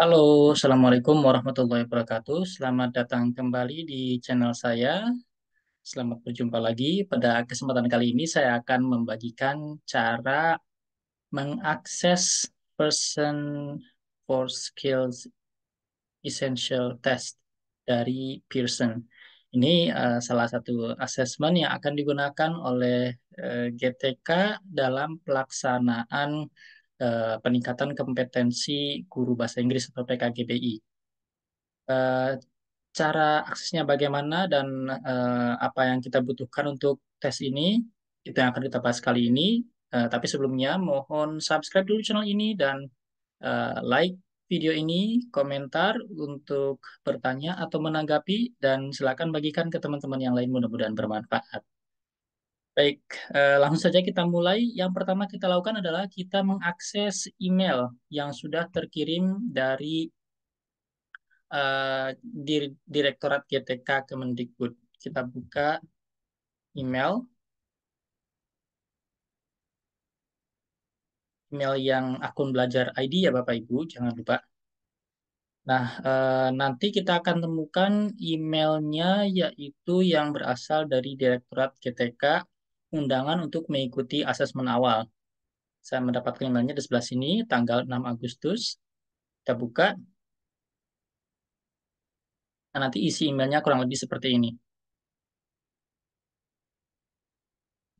Halo, Assalamualaikum warahmatullahi wabarakatuh. Selamat datang kembali di channel saya. Selamat berjumpa lagi. Pada kesempatan kali ini saya akan membagikan cara mengakses person for skills essential test dari Pearson. Ini uh, salah satu asesmen yang akan digunakan oleh uh, eh, GTK dalam pelaksanaan Eh, peningkatan kompetensi guru bahasa Inggris atau PKGBI. Eh, cara aksesnya bagaimana dan eh, apa yang kita butuhkan untuk tes ini itu yang akan kita bahas kali ini. tapi sebelumnya mohon subscribe dulu channel ini dan like video ini, komentar untuk bertanya atau menanggapi, dan silakan bagikan ke teman-teman yang lain mudah-mudahan bermanfaat. Baik, eh, langsung saja kita mulai. Yang pertama kita lakukan adalah kita mengakses email yang sudah terkirim dari eh, Dir Direktorat GTK Kemendikbud. Kita buka email. Email yang akun belajar ID ya Bapak Ibu, jangan lupa. Nah, eh, nanti kita akan temukan emailnya yaitu yang berasal dari Direktorat GTK undangan untuk mengikuti asesmen awal. Saya mendapatkan emailnya di sebelah sini, tanggal 6 Agustus. Kita buka. Nah, nanti isi emailnya kurang lebih seperti ini.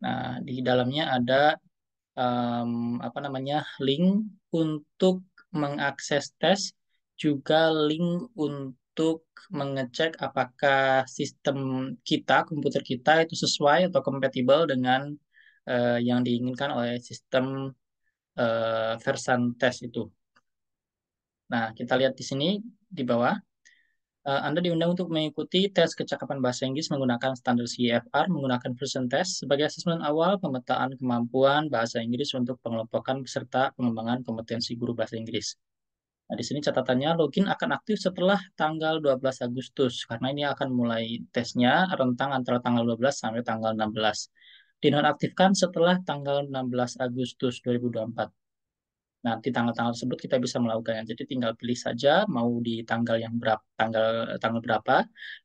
Nah, di dalamnya ada um, apa namanya link untuk mengakses tes, juga link untuk untuk mengecek apakah sistem kita, komputer kita itu sesuai atau compatible dengan uh, yang diinginkan oleh sistem uh, eh, versan tes itu. Nah, kita lihat di sini di bawah. Eh, Anda diundang untuk mengikuti tes kecakapan bahasa Inggris menggunakan standar CFR, menggunakan version test sebagai asesmen awal pemetaan kemampuan bahasa Inggris untuk pengelompokan peserta pengembangan kompetensi guru bahasa Inggris. Nah, di sini catatannya login akan aktif setelah tanggal 12 Agustus karena ini akan mulai tesnya rentang antara tanggal 12 sampai tanggal 16. Dinonaktifkan setelah tanggal 16 Agustus 2024. Nanti tanggal-tanggal tersebut kita bisa melakukannya. Jadi tinggal pilih saja mau di tanggal yang berapa, tanggal tanggal berapa.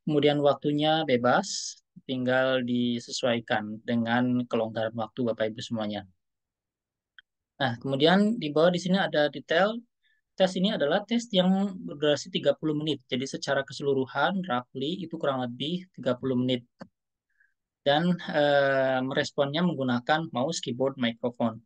Kemudian waktunya bebas, tinggal disesuaikan dengan kelonggaran waktu Bapak Ibu semuanya. Nah, kemudian di bawah di sini ada detail tes ini adalah tes yang berdurasi 30 menit. Jadi secara keseluruhan, roughly, itu kurang lebih 30 menit. Dan eh, meresponnya menggunakan mouse, keyboard, microphone.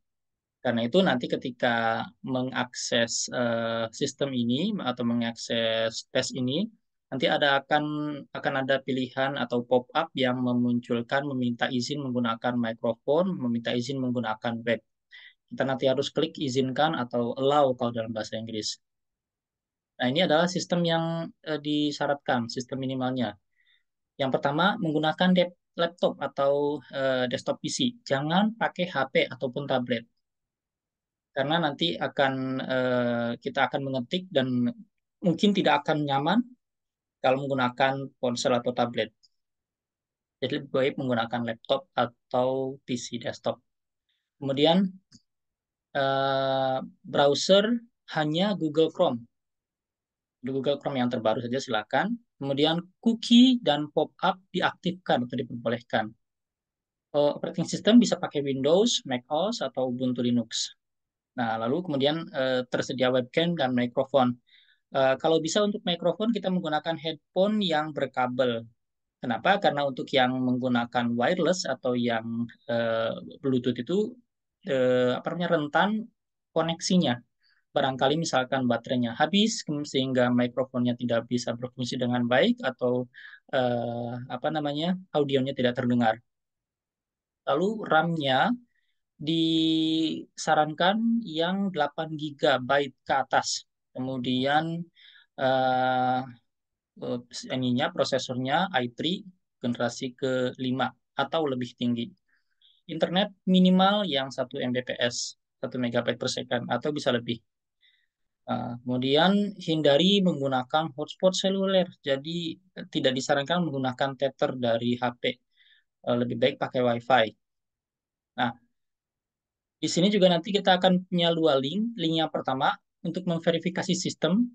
Karena itu nanti ketika mengakses eh, sistem ini atau mengakses tes ini, nanti ada akan akan ada pilihan atau pop-up yang memunculkan meminta izin menggunakan mikrofon, meminta izin menggunakan web. Kita nanti harus klik izinkan atau allow kalau dalam bahasa Inggris. Nah, ini adalah sistem yang eh, disyaratkan, sistem minimalnya. Yang pertama, menggunakan laptop atau eh, desktop PC. Jangan pakai HP ataupun tablet. Karena nanti akan eh, kita akan mengetik dan mungkin tidak akan nyaman kalau menggunakan ponsel atau tablet. Jadi lebih baik menggunakan laptop atau PC desktop. Kemudian Eh, browser hanya Google Chrome. Google Chrome yang terbaru saja silakan. Kemudian cookie dan pop-up diaktifkan atau diperbolehkan. Uh, operating system bisa pakai Windows, Mac OS, atau Ubuntu Linux. Nah, lalu kemudian uh, tersedia webcam dan mikrofon. Uh, kalau bisa untuk mikrofon kita menggunakan headphone yang berkabel. Kenapa? Karena untuk yang menggunakan wireless atau yang uh, Bluetooth itu eh, apa namanya rentan koneksinya. Barangkali misalkan baterainya habis sehingga mikrofonnya tidak bisa berfungsi dengan baik atau eh, apa namanya audionya tidak terdengar. Lalu RAM-nya disarankan yang 8 GB ke atas. Kemudian eh, ininya prosesornya i3 generasi ke-5 atau lebih tinggi internet minimal yang 1 Mbps, 1 megabit per second atau bisa lebih. Uh, kemudian hindari menggunakan hotspot seluler. Jadi tidak disarankan menggunakan tether dari HP. Eh, lebih baik pakai WiFi. Nah, di sini juga nanti kita akan punya dua link. Link yang pertama untuk memverifikasi sistem.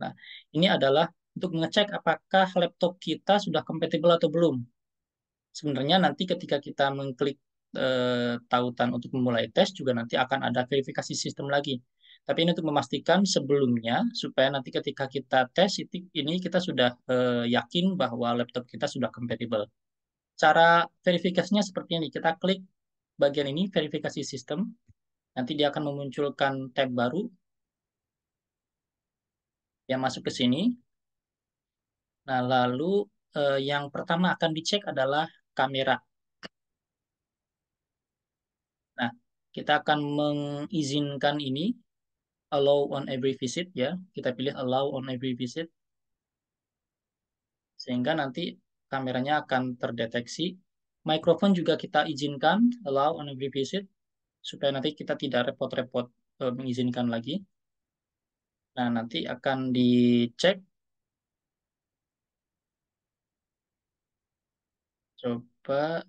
Nah, ini adalah untuk mengecek apakah laptop kita sudah kompatibel atau belum. Sebenarnya nanti ketika kita mengklik eh, tautan untuk memulai tes juga nanti akan ada verifikasi sistem lagi. Tapi ini untuk memastikan sebelumnya supaya nanti ketika kita tes ini kita sudah eh, yakin bahwa laptop kita sudah compatible. Cara verifikasinya seperti ini. Kita klik bagian ini verifikasi sistem. Nanti dia akan memunculkan tab baru. Yang masuk ke sini. Nah, lalu eh, yang pertama akan dicek adalah kamera. Kita akan mengizinkan ini allow on every visit ya. Kita pilih allow on every visit. Sehingga nanti kameranya akan terdeteksi. microphone juga kita izinkan allow on every visit supaya nanti kita tidak repot-repot e, mengizinkan lagi. Nah, nanti akan dicek. Coba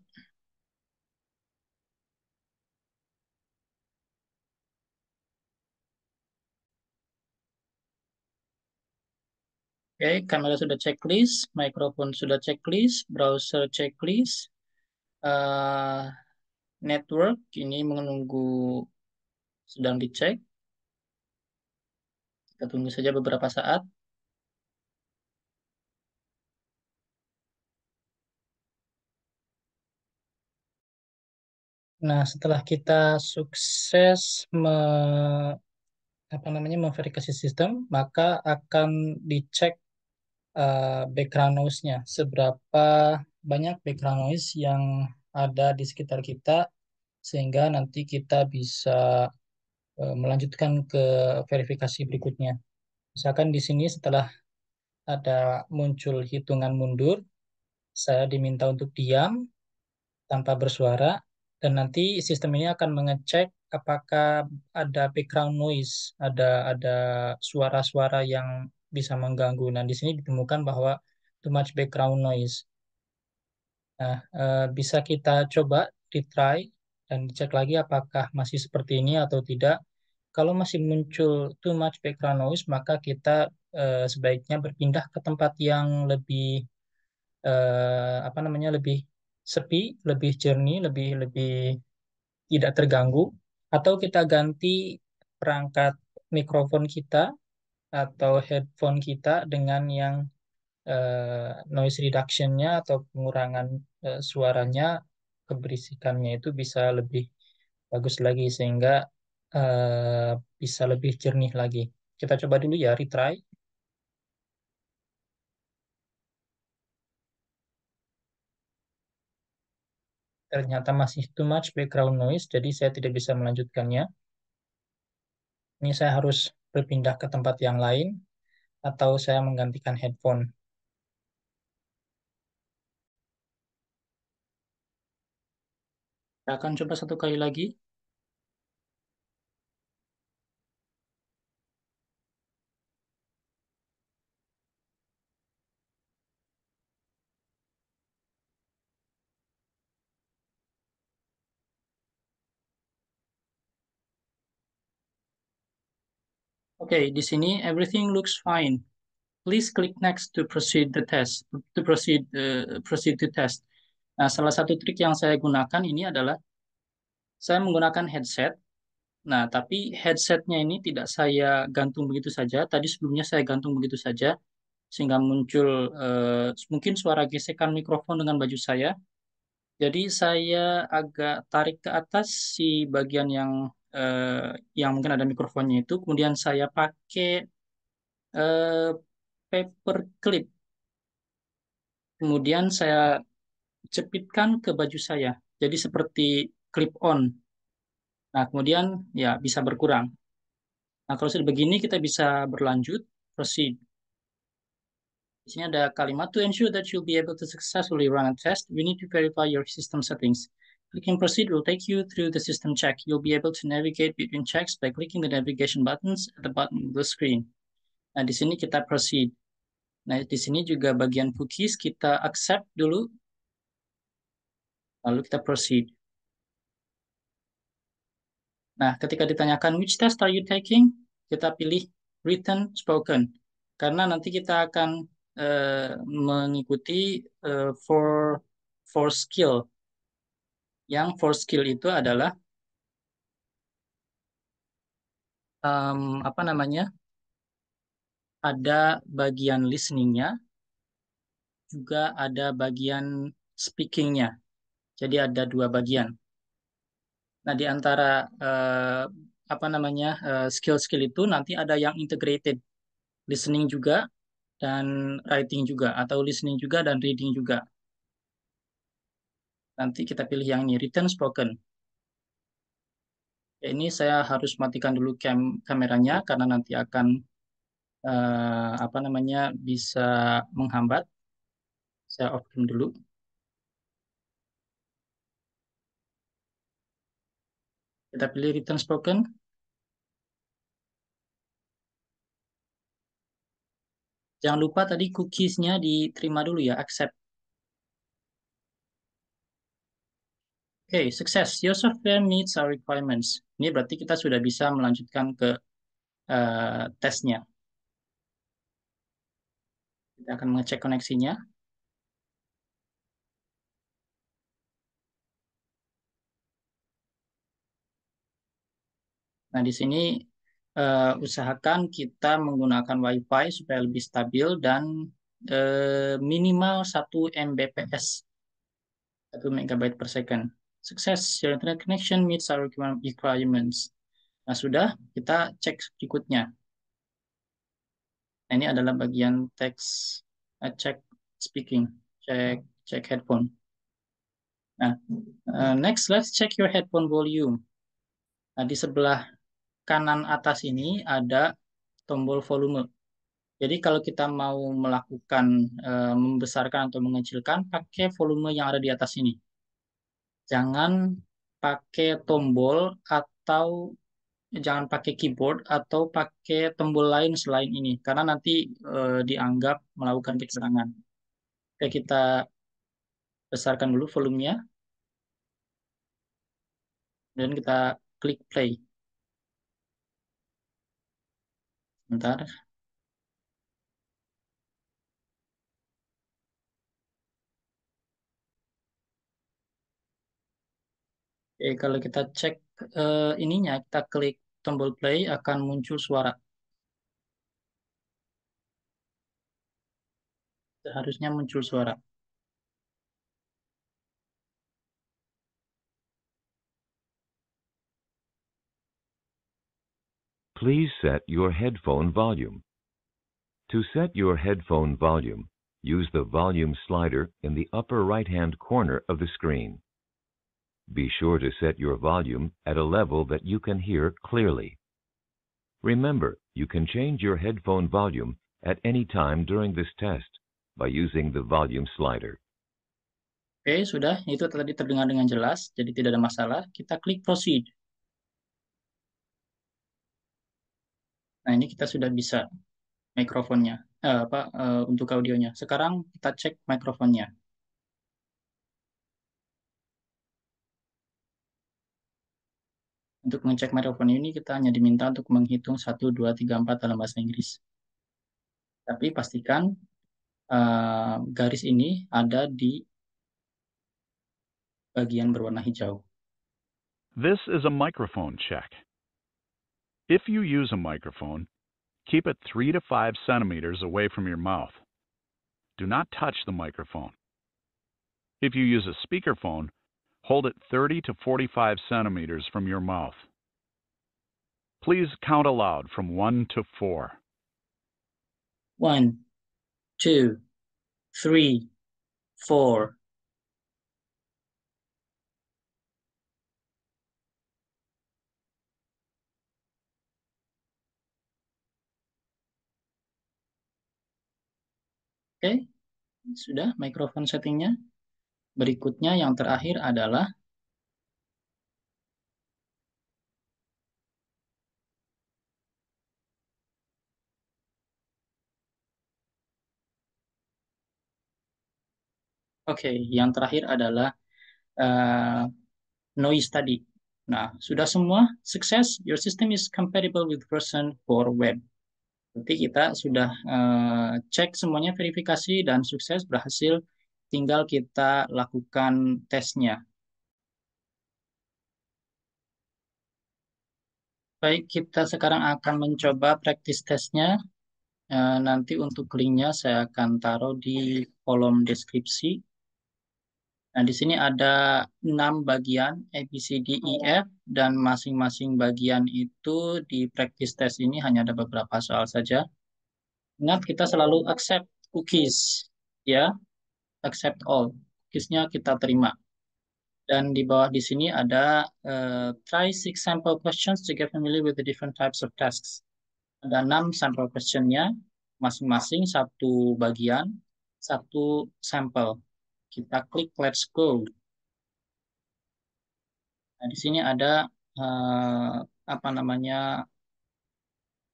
okay, kamera sudah checklist, mikrofon sudah checklist, browser checklist, uh, network ini menunggu sedang dicek. Kita tunggu saja beberapa saat. Nah, setelah kita sukses me, apa namanya memverifikasi sistem, maka akan dicek Eh, background noise-nya, seberapa banyak background noise yang ada di sekitar kita sehingga nanti kita bisa eh, melanjutkan ke verifikasi berikutnya. Misalkan di sini setelah ada muncul hitungan mundur, saya diminta untuk diam tanpa bersuara dan nanti sistem ini akan mengecek apakah ada background noise, ada ada suara-suara yang bisa mengganggu. Nah, di sini ditemukan bahwa too much background noise. Nah, eh, bisa kita coba retry dan dicek lagi apakah masih seperti ini atau tidak. Kalau masih muncul too much background noise, maka kita eh, sebaiknya berpindah ke tempat yang lebih eh, apa namanya lebih sepi, lebih jernih, lebih lebih tidak terganggu atau kita ganti perangkat mikrofon kita atau headphone kita dengan yang uh, noise reduction-nya atau pengurangan uh, suaranya keberisikannya itu bisa lebih bagus lagi sehingga uh, bisa lebih jernih lagi. Kita coba dulu ya retry. ternyata masih too much background noise, jadi saya tidak bisa melanjutkannya. Ini saya harus berpindah ke tempat yang lain, atau saya menggantikan headphone. Saya akan coba satu kali lagi. okay, di sini everything looks fine. Please click next to proceed the test. To proceed uh, proceed to test. Nah, salah satu trik yang saya gunakan ini adalah saya menggunakan headset. Nah, tapi headsetnya ini tidak saya gantung begitu saja. Tadi sebelumnya saya gantung begitu saja sehingga muncul uh, mungkin suara gesekan mikrofon dengan baju saya. Jadi saya agak tarik ke atas si bagian yang eh, yang mungkin ada mikrofonnya itu kemudian saya pakai eh, paper clip kemudian saya jepitkan ke baju saya jadi seperti clip on nah kemudian ya bisa berkurang nah kalau sudah begini kita bisa berlanjut proceed di sini ada kalimat to ensure that you'll be able to successfully run a test, we need to verify your system settings. Clicking Proceed will take you through the system check. You'll be able to navigate between checks by clicking the navigation buttons at the bottom of the screen. Nah, di sini kita proceed. Nah, di sini juga bagian cookies kita accept dulu. Lalu kita proceed. Nah, ketika ditanyakan which test are you taking, kita pilih written spoken. Karena nanti kita akan uh, mengikuti uh, for for skill yang for skill itu adalah um, apa namanya ada bagian listeningnya juga ada bagian speakingnya jadi ada dua bagian nah di antara uh, apa namanya eh, skill-skill uh, itu nanti ada yang integrated listening juga dan writing juga atau listening juga dan reading juga nanti kita pilih yang ini return spoken Oke, ini saya harus matikan dulu cam kameranya karena nanti akan eh, apa namanya bisa menghambat saya off dulu kita pilih return spoken jangan lupa tadi cookiesnya diterima dulu ya accept okay, sukses. Your software meets our requirements. Ini berarti kita sudah bisa melanjutkan ke uh, tesnya. Kita akan mengecek koneksinya. Nah, di sini uh, usahakan kita menggunakan WiFi supaya lebih stabil dan uh, minimal 1 Mbps, 1 MB per second. Sukses. your internet connection meets our requirements. Nah, sudah, kita cek berikutnya. Nah, ini adalah bagian teks uh, eh, check speaking, Check check headphone. Nah, uh, next let's check your headphone volume. Nah, di sebelah kanan atas ini ada tombol volume. Jadi kalau kita mau melakukan uh, membesarkan atau mengecilkan pakai volume yang ada di atas ini jangan pakai tombol atau jangan pakai keyboard atau pakai tombol lain selain ini karena nanti e, dianggap melakukan kecurangan. Oke, kita besarkan dulu volumenya. Dan kita klik play. Sebentar. Oke, kalau kita cek uh, ininya, kita klik tombol play akan muncul suara. Seharusnya muncul suara. Please set your headphone volume. To set your headphone volume, use the volume slider in the upper right-hand corner of the screen. Be sure to set your volume at a level that you can hear clearly. Remember, you can change your headphone volume at any time during this test by using the volume slider. Oke, sudah. Itu tadi terdengar dengan jelas, jadi tidak ada masalah. Kita klik proceed. Nah, ini kita sudah bisa mikrofonnya, eh, apa, eh, untuk audionya. Sekarang kita cek mikrofonnya. Untuk mengecek microphone ini, kita hanya diminta untuk menghitung 1, 2, 3, 4 dalam bahasa Inggris. Tapi pastikan uh, garis ini ada di bagian berwarna hijau. This is a microphone check. If you use a microphone, keep it 3 to 5 centimeters away from your mouth. Do not touch the microphone. If you use a speakerphone, Hold it 30 to 45 centimeters from your mouth. Please count aloud from 1 to 4. 1, 2, 3, 4. Oke, okay. sudah microphone settingnya. Berikutnya yang terakhir adalah Oke, okay, yang terakhir adalah uh, noise tadi. Nah, sudah semua sukses. Your system is compatible with version 4 web. Berarti kita sudah uh, cek semuanya verifikasi dan sukses berhasil tinggal kita lakukan tesnya. Baik, kita sekarang akan mencoba praktis tesnya. Eh, nanti untuk linknya saya akan taruh di kolom deskripsi. Nah, di sini ada enam bagian ABCDEF dan masing-masing bagian itu di praktis test ini hanya ada beberapa soal saja. Ingat kita selalu accept cookies ya accept all. Cookiesnya kita terima. Dan di bawah di sini ada uh, try six sample questions to get familiar with the different types of tasks. Ada enam sample questionnya, masing-masing satu bagian, satu sample. Kita klik let's go. Nah, di sini ada uh, apa namanya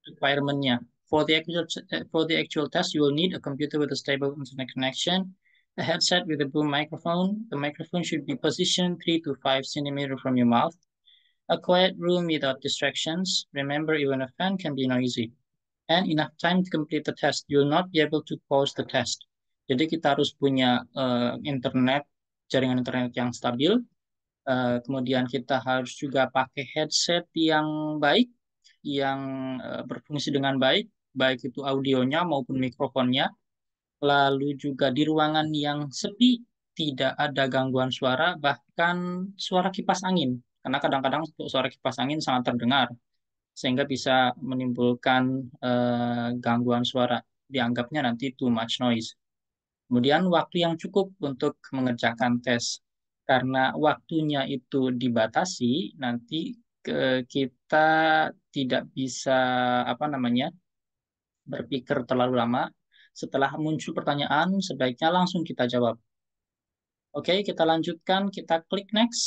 requirement-nya. For the actual eh, for the actual test, you will need a computer with a stable internet connection a headset with a boom microphone. The microphone should be positioned three to five centimeter from your mouth. A quiet room without distractions. Remember, even a fan can be noisy. And enough time to complete the test. You'll not be able to pause the test. Jadi kita harus punya uh, internet, jaringan internet yang stabil. Uh, kemudian kita harus juga pakai headset yang baik, yang uh, berfungsi dengan baik, baik itu audionya maupun mikrofonnya lalu juga di ruangan yang sepi tidak ada gangguan suara bahkan suara kipas angin karena kadang-kadang suara kipas angin sangat terdengar sehingga bisa menimbulkan eh, gangguan suara dianggapnya nanti too much noise kemudian waktu yang cukup untuk mengerjakan tes karena waktunya itu dibatasi nanti eh, kita tidak bisa apa namanya berpikir terlalu lama setelah muncul pertanyaan, sebaiknya langsung kita jawab. Oke, kita lanjutkan. Kita klik next.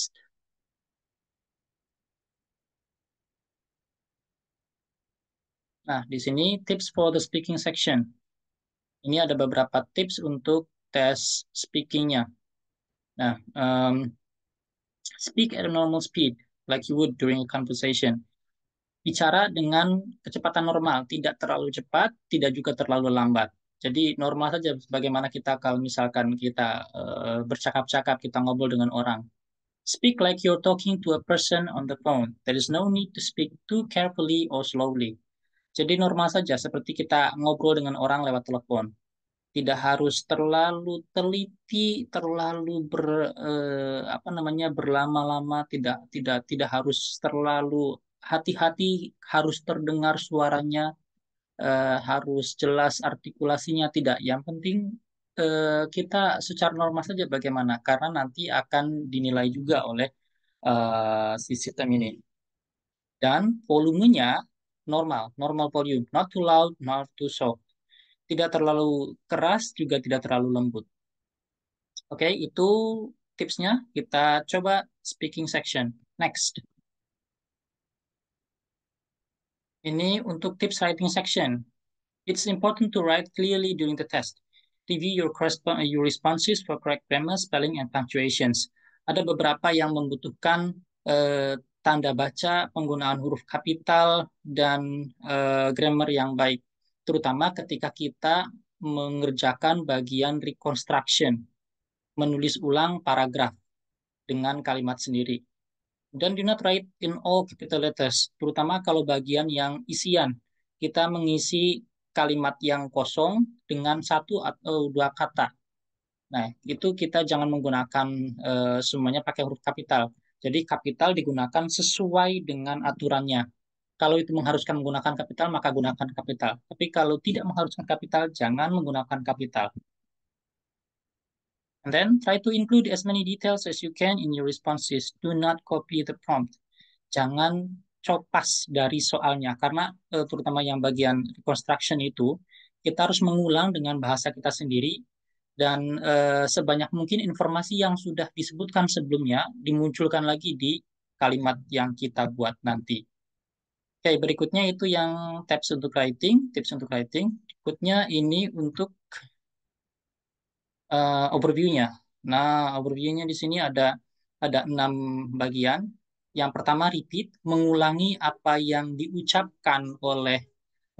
Nah, di sini tips for the speaking section. Ini ada beberapa tips untuk tes speakingnya. Nah, um, speak at a normal speed, like you would during a conversation. Bicara dengan kecepatan normal, tidak terlalu cepat, tidak juga terlalu lambat. Jadi normal saja bagaimana kita kalau misalkan kita uh, bercakap-cakap, kita ngobrol dengan orang. Speak like you're talking to a person on the phone. There is no need to speak too carefully or slowly. Jadi normal saja seperti kita ngobrol dengan orang lewat telepon. Tidak harus terlalu teliti, terlalu ber uh, apa namanya berlama-lama, tidak tidak tidak harus terlalu hati-hati harus terdengar suaranya uh, harus jelas artikulasinya tidak. Yang penting uh, kita secara normal saja bagaimana karena nanti akan dinilai juga oleh uh, si sistem ini. Dan volumenya normal, normal volume, not too loud, not too soft. Tidak terlalu keras juga tidak terlalu lembut. Oke, okay, itu tipsnya. Kita coba speaking section. Next. Ini untuk tips writing section. It's important to write clearly during the test. Review your, your responses for correct grammar, spelling, and punctuations. Ada beberapa yang membutuhkan uh, tanda baca, penggunaan huruf kapital, dan uh, grammar yang baik. Terutama ketika kita mengerjakan bagian reconstruction, menulis ulang paragraf dengan kalimat sendiri. Dan do not write in all capital letters, terutama kalau bagian yang isian. Kita mengisi kalimat yang kosong dengan satu atau dua kata. Nah, itu kita jangan menggunakan e, semuanya pakai huruf kapital. Jadi kapital digunakan sesuai dengan aturannya. Kalau itu mengharuskan menggunakan kapital, maka gunakan kapital. Tapi kalau tidak mengharuskan kapital, jangan menggunakan kapital. And then try to include as many details as you can in your responses. Do not copy the prompt. Jangan copas dari soalnya karena uh, terutama yang bagian reconstruction itu kita harus mengulang dengan bahasa kita sendiri dan uh, sebanyak mungkin informasi yang sudah disebutkan sebelumnya dimunculkan lagi di kalimat yang kita buat nanti. Oke, berikutnya itu yang tips untuk writing, tips untuk writing. Berikutnya ini untuk uh, overview-nya. Nah, overview-nya di sini ada ada enam bagian. Yang pertama repeat, mengulangi apa yang diucapkan oleh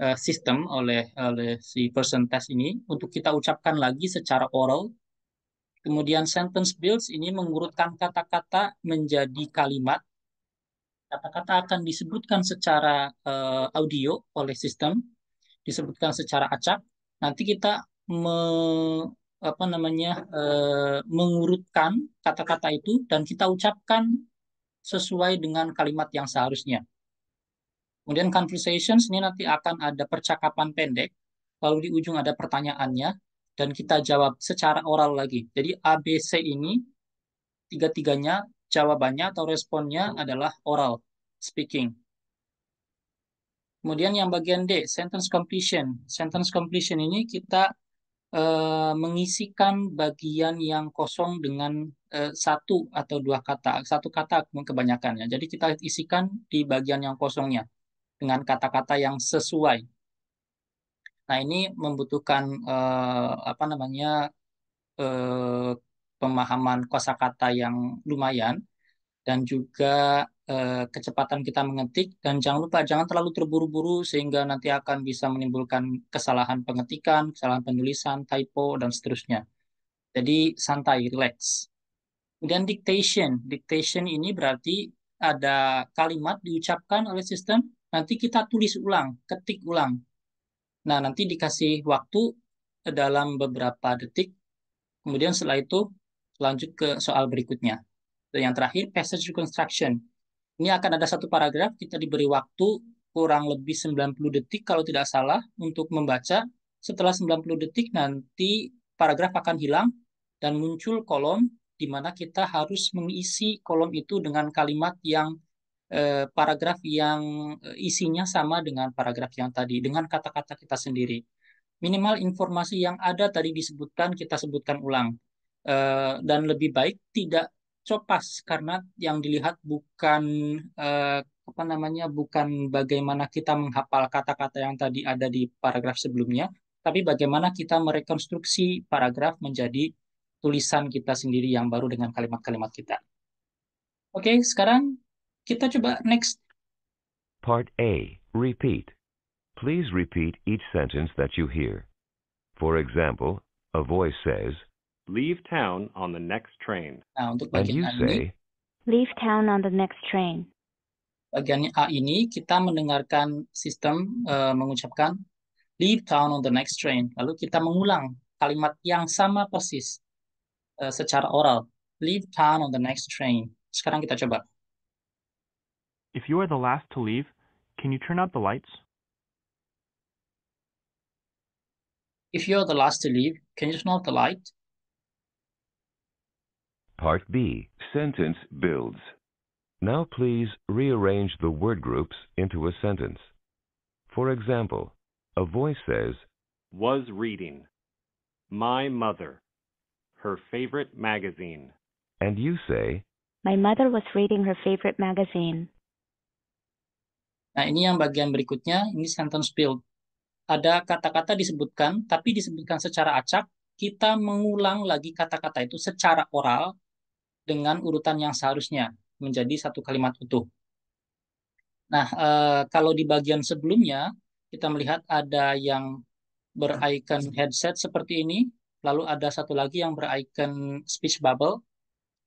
uh, sistem oleh oleh si person test ini untuk kita ucapkan lagi secara oral. Kemudian sentence builds ini mengurutkan kata-kata menjadi kalimat. Kata-kata akan disebutkan secara uh, audio oleh sistem, disebutkan secara acak. Nanti kita me apa namanya uh, mengurutkan kata-kata itu dan kita ucapkan sesuai dengan kalimat yang seharusnya. Kemudian conversations ini nanti akan ada percakapan pendek, lalu di ujung ada pertanyaannya dan kita jawab secara oral lagi. Jadi ABC ini tiga-tiganya jawabannya atau responnya adalah oral speaking. Kemudian yang bagian D, sentence completion. Sentence completion ini kita Eh, mengisikan bagian yang kosong dengan eh, satu atau dua kata, satu kata kebanyakan ya. Jadi kita isikan di bagian yang kosongnya dengan kata-kata yang sesuai. Nah ini membutuhkan eh, apa namanya eh, pemahaman kosakata yang lumayan dan juga Eh, kecepatan kita mengetik dan jangan lupa jangan terlalu terburu-buru sehingga nanti akan bisa menimbulkan kesalahan pengetikan, kesalahan penulisan, typo dan seterusnya. Jadi santai, relax. Kemudian dictation. Dictation ini berarti ada kalimat diucapkan oleh sistem, nanti kita tulis ulang, ketik ulang. Nah, nanti dikasih waktu dalam beberapa detik. Kemudian setelah itu lanjut ke soal berikutnya. Dan yang terakhir passage reconstruction. Ini akan ada satu paragraf, kita diberi waktu kurang lebih 90 detik kalau tidak salah untuk membaca. Setelah 90 detik nanti paragraf akan hilang dan muncul kolom di mana kita harus mengisi kolom itu dengan kalimat yang eh, paragraf yang eh, isinya sama dengan paragraf yang tadi dengan kata-kata kita sendiri. Minimal informasi yang ada tadi disebutkan kita sebutkan ulang. Eh, dan lebih baik tidak copas karena yang dilihat bukan eh, apa namanya bukan bagaimana kita menghafal kata-kata yang tadi ada di paragraf sebelumnya, tapi bagaimana kita merekonstruksi paragraf menjadi tulisan kita sendiri yang baru dengan kalimat-kalimat kita. Oke, sekarang kita coba next. Part A, repeat. Please repeat each sentence that you hear. For example, a voice says, Leave town on the next train. And you say, Leave town on the next train. bagian A ah, ini kita mendengarkan sistem eh, mengucapkan leave town on the next train. Lalu kita mengulang kalimat yang sama persis eh, secara oral. Leave town on the next train. Sekarang kita coba. If you are the last to leave, can you turn out the lights? If you're the last to leave, can you turn off the light? Part B Sentence Builds. Now please rearrange the word groups into a sentence. For example, a voice says, Was reading. My mother. Her favorite magazine. And you say, My mother was reading her favorite magazine. Nah, ini yang bagian berikutnya, ini sentence build. Ada kata-kata disebutkan, tapi disebutkan secara acak, kita mengulang lagi kata-kata itu secara oral dengan urutan yang seharusnya menjadi satu kalimat utuh. Nah, eh, kalau di bagian sebelumnya kita melihat ada yang bericon headset seperti ini, lalu ada satu lagi yang bericon speech bubble.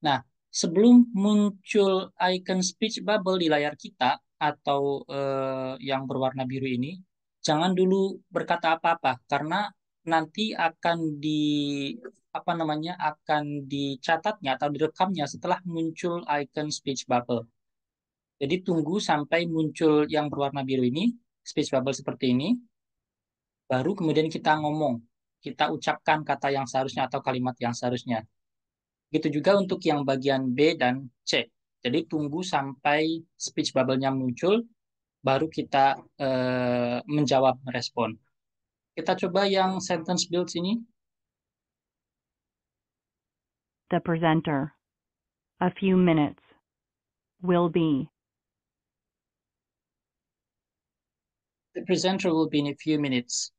Nah, sebelum muncul icon speech bubble di layar kita atau eh, yang berwarna biru ini, jangan dulu berkata apa-apa karena nanti akan di apa namanya akan dicatatnya atau direkamnya setelah muncul icon speech bubble. Jadi tunggu sampai muncul yang berwarna biru ini, speech bubble seperti ini, baru kemudian kita ngomong, kita ucapkan kata yang seharusnya atau kalimat yang seharusnya. Gitu juga untuk yang bagian B dan C. Jadi tunggu sampai speech bubble-nya muncul, baru kita eh, menjawab, merespon. Kita coba yang sentence build sini. The presenter. A few minutes. Will be. The presenter will be in a few minutes.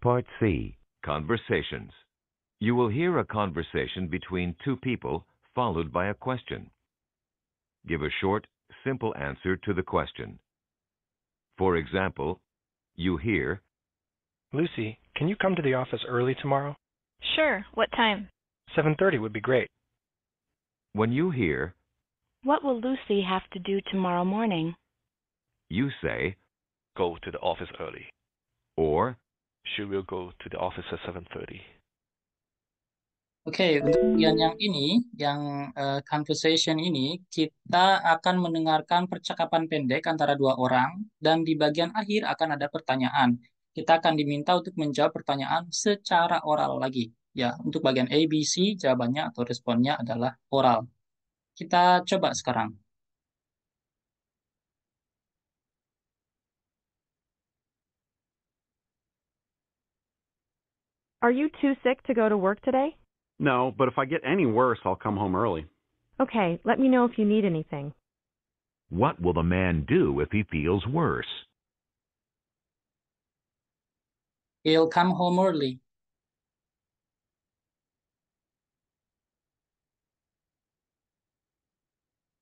Part C. Conversations. You will hear a conversation between two people followed by a question. Give a short simple answer to the question. For example, you hear, Lucy, can you come to the office early tomorrow? Sure. What time? 7.30 would be great. When you hear, What will Lucy have to do tomorrow morning? You say, Go to the office early. Or, She will go to the office at 7.30. Oke, okay, untuk bagian yang ini, yang uh, conversation ini, kita akan mendengarkan percakapan pendek antara dua orang, dan di bagian akhir akan ada pertanyaan. Kita akan diminta untuk menjawab pertanyaan secara oral lagi. Ya, untuk bagian A, B, C, jawabannya atau responnya adalah oral. Kita coba sekarang. Are you too sick to go to work today? No, but if I get any worse, I'll come home early. Okay, let me know if you need anything. What will the man do if he feels worse? He'll come home early.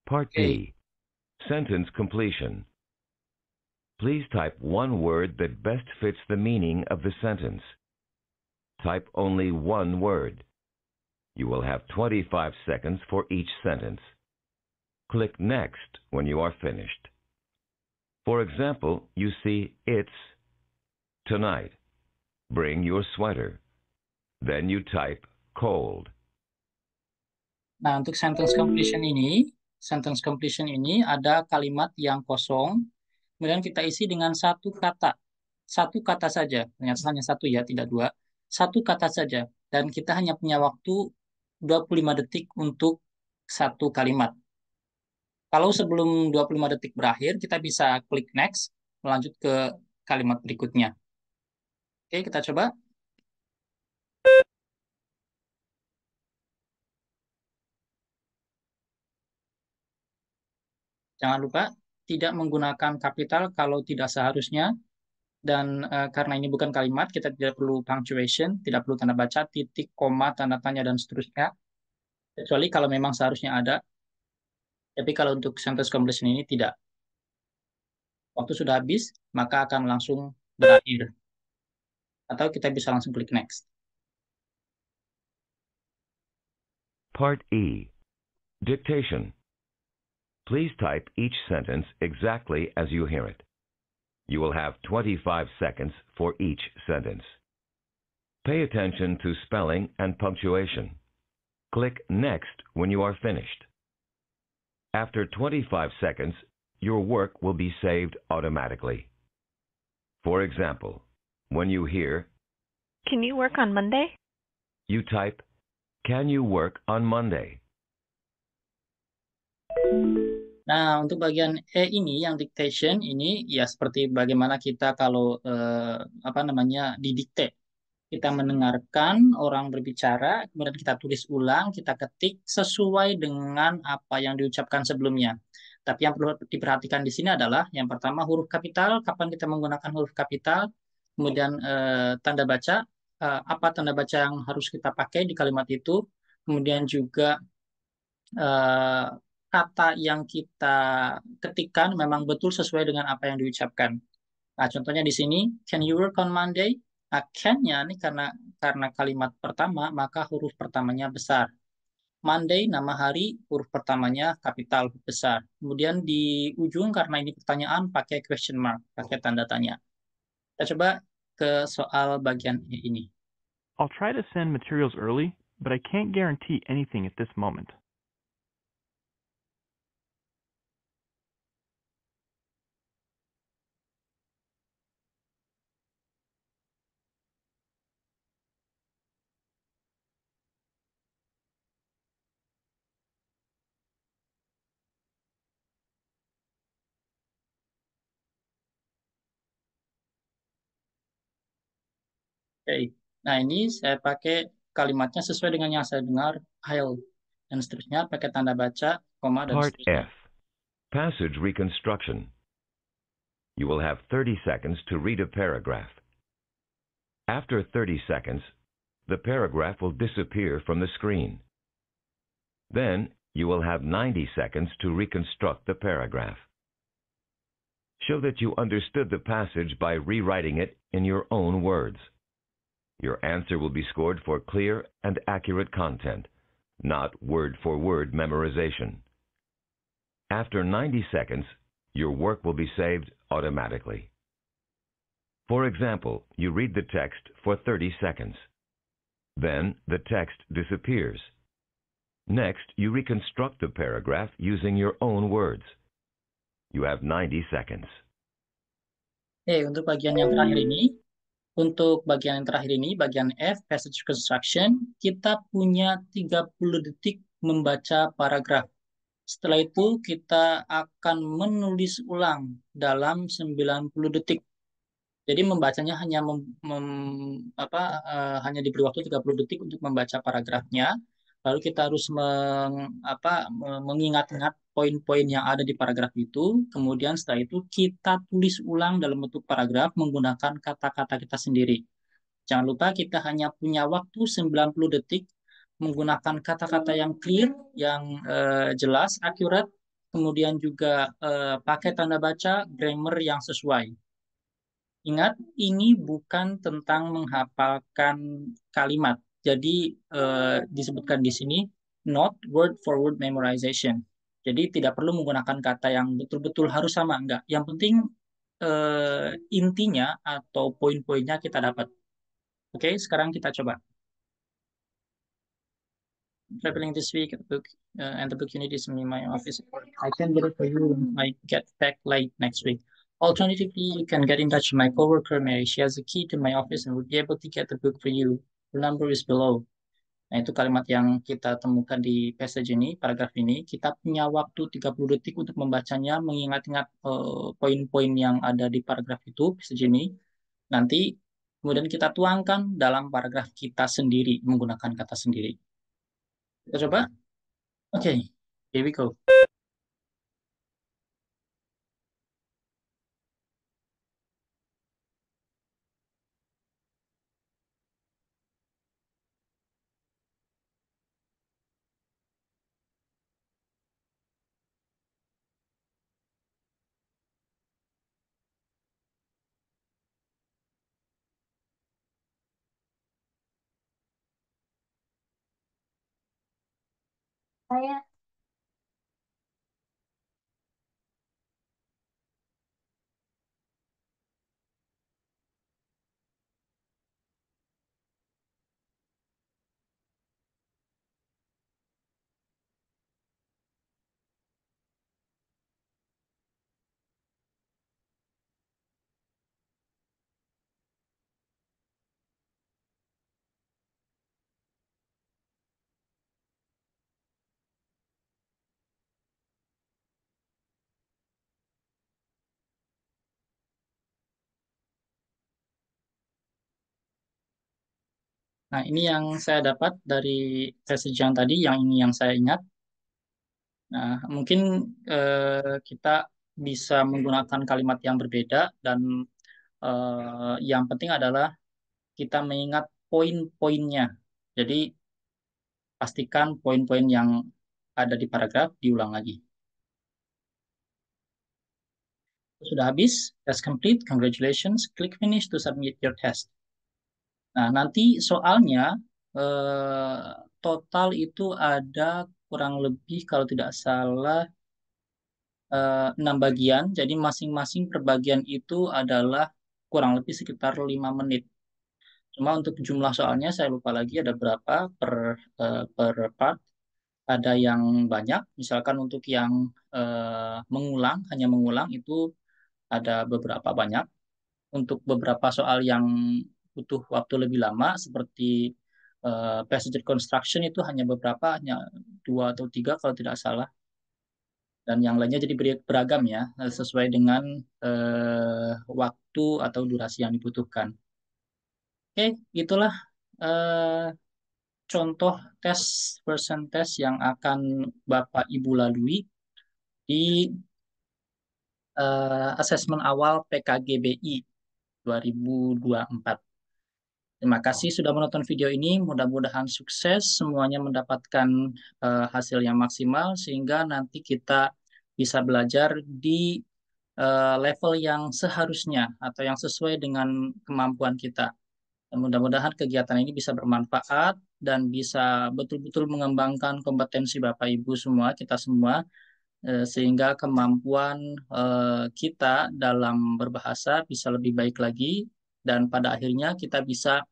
Part B. Sentence completion. Please type one word that best fits the meaning of the sentence. Type only one word. You will have 25 seconds for each sentence. Click Next when you are finished. For example, you see It's Tonight. Bring your sweater. Then you type cold. Nah, untuk sentence completion ini, sentence completion ini ada kalimat yang kosong, kemudian kita isi dengan satu kata. Satu kata saja, ternyata hanya satu ya, tidak dua. Satu kata saja, dan kita hanya punya waktu 25 detik untuk satu kalimat. Kalau sebelum 25 detik berakhir, kita bisa klik next, melanjut ke kalimat berikutnya. Oke, kita coba. Jangan lupa, tidak menggunakan kapital kalau tidak seharusnya dan uh, karena ini bukan kalimat, kita tidak perlu punctuation, tidak perlu tanda baca, titik, koma, tanda tanya, dan seterusnya. Kecuali kalau memang seharusnya ada. Tapi kalau untuk sentence completion ini tidak. Waktu sudah habis, maka akan langsung berakhir. Atau kita bisa langsung klik next. Part E. Dictation. Please type each sentence exactly as you hear it. You will have 25 seconds for each sentence. Pay attention to spelling and punctuation. Click Next when you are finished. After 25 seconds, your work will be saved automatically. For example, when you hear, Can you work on Monday? You type, Can you work on Monday? Nah, untuk bagian E ini yang dictation ini ya seperti bagaimana kita kalau eh, apa namanya didikte. Kita mendengarkan orang berbicara, kemudian kita tulis ulang, kita ketik sesuai dengan apa yang diucapkan sebelumnya. Tapi yang perlu diperhatikan di sini adalah yang pertama huruf kapital, kapan kita menggunakan huruf kapital, kemudian eh, tanda baca, eh, apa tanda baca yang harus kita pakai di kalimat itu, kemudian juga eh, kata yang kita ketikkan memang betul sesuai dengan apa yang diucapkan. Nah, contohnya di sini, can you work on Monday? Nah, can-nya ini karena karena kalimat pertama, maka huruf pertamanya besar. Monday, nama hari, huruf pertamanya kapital besar. Kemudian di ujung, karena ini pertanyaan, pakai question mark, pakai tanda tanya. Kita coba ke soal bagian ini. I'll try to send materials early, but I can't guarantee anything at this moment. okay. Nah ini saya pakai kalimatnya sesuai dengan yang saya dengar, I'll, dan seterusnya pakai tanda baca, koma, dan Part seterusnya. F. Passage reconstruction. You will have 30 seconds to read a paragraph. After 30 seconds, the paragraph will disappear from the screen. Then, you will have 90 seconds to reconstruct the paragraph. Show that you understood the passage by rewriting it in your own words. Your answer will be scored for clear and accurate content, not word-for-word memorization. After 90 seconds, your work will be saved automatically. For example, you read the text for 30 seconds. Then the text disappears. Next, you reconstruct the paragraph using your own words. You have 90 seconds. Oke, hey, untuk bagian yang terakhir ini, Untuk bagian yang terakhir ini, bagian F, passage construction, kita punya 30 detik membaca paragraf. Setelah itu, kita akan menulis ulang dalam 90 detik. Jadi membacanya hanya mem, mem, apa, uh, hanya diberi waktu 30 detik untuk membaca paragrafnya lalu kita harus meng, apa, mengingat-ingat poin-poin yang ada di paragraf itu, kemudian setelah itu kita tulis ulang dalam bentuk paragraf menggunakan kata-kata kita sendiri. Jangan lupa kita hanya punya waktu 90 detik menggunakan kata-kata yang clear, yang eh, jelas, akurat, kemudian juga eh, pakai tanda baca, grammar yang sesuai. Ingat, ini bukan tentang menghafalkan kalimat jadi uh, disebutkan di sini not word for word memorization. Jadi tidak perlu menggunakan kata yang betul-betul harus sama enggak. Yang penting uh, intinya atau poin-poinnya kita dapat. Oke, okay, sekarang kita coba. Traveling this week at book uh, and the book unit is in my office. I can get it for you when I get back late next week. Alternatively, you can get in touch with my coworker Mary. She has a key to my office and will be able to get the book for you number is below. Nah, itu kalimat yang kita temukan di passage ini, paragraf ini. Kita punya waktu 30 detik untuk membacanya, mengingat-ingat poin eh, poin-poin yang ada di paragraf itu, passage ini. Nanti kemudian kita tuangkan dalam paragraf kita sendiri, menggunakan kata sendiri. Kita coba? Oke, okay, here we go. 哎呀。Nah, ini yang saya dapat dari versi yang tadi, yang ini yang saya ingat. Nah, mungkin eh, kita bisa menggunakan kalimat yang berbeda dan eh, yang penting adalah kita mengingat poin-poinnya. Jadi, pastikan poin-poin yang ada di paragraf diulang lagi. Sudah habis? Test complete. Congratulations. Click finish to submit your test. Nah, nanti soalnya eh, total itu ada kurang lebih kalau tidak salah eh, enam bagian. Jadi masing-masing perbagian itu adalah kurang lebih sekitar lima menit. Cuma untuk jumlah soalnya saya lupa lagi ada berapa per eh, per part. Ada yang banyak, misalkan untuk yang eh, mengulang hanya mengulang itu ada beberapa banyak. Untuk beberapa soal yang butuh waktu lebih lama seperti uh, passenger construction itu hanya beberapa hanya dua atau tiga kalau tidak salah dan yang lainnya jadi beragam ya eh, sesuai dengan uh, waktu atau durasi yang dibutuhkan. Oke, itulah uh, contoh tes person test yang akan Bapak Ibu lalui di uh, asesmen awal PKGBI 2024. Terima kasih sudah menonton video ini. Mudah-mudahan sukses semuanya mendapatkan uh, hasil yang maksimal sehingga nanti kita bisa belajar di uh, level yang seharusnya atau yang sesuai dengan kemampuan kita. Mudah-mudahan kegiatan ini bisa bermanfaat dan bisa betul-betul mengembangkan kompetensi Bapak Ibu semua, kita semua, eh, sehingga kemampuan kita dalam berbahasa bisa lebih baik lagi dan pada akhirnya kita bisa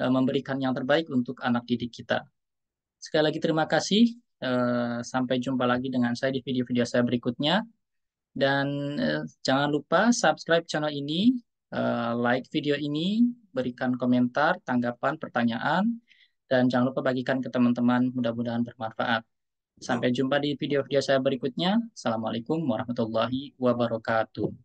eh, memberikan yang terbaik untuk anak didik kita. Sekali lagi terima kasih. Eh, sampai jumpa lagi dengan saya di video-video saya berikutnya. Dan eh, jangan lupa subscribe channel ini, like video ini, berikan komentar, tanggapan, pertanyaan, dan jangan lupa bagikan ke teman-teman. Mudah-mudahan bermanfaat. Sampai jumpa di video-video saya berikutnya. Assalamualaikum warahmatullahi wabarakatuh.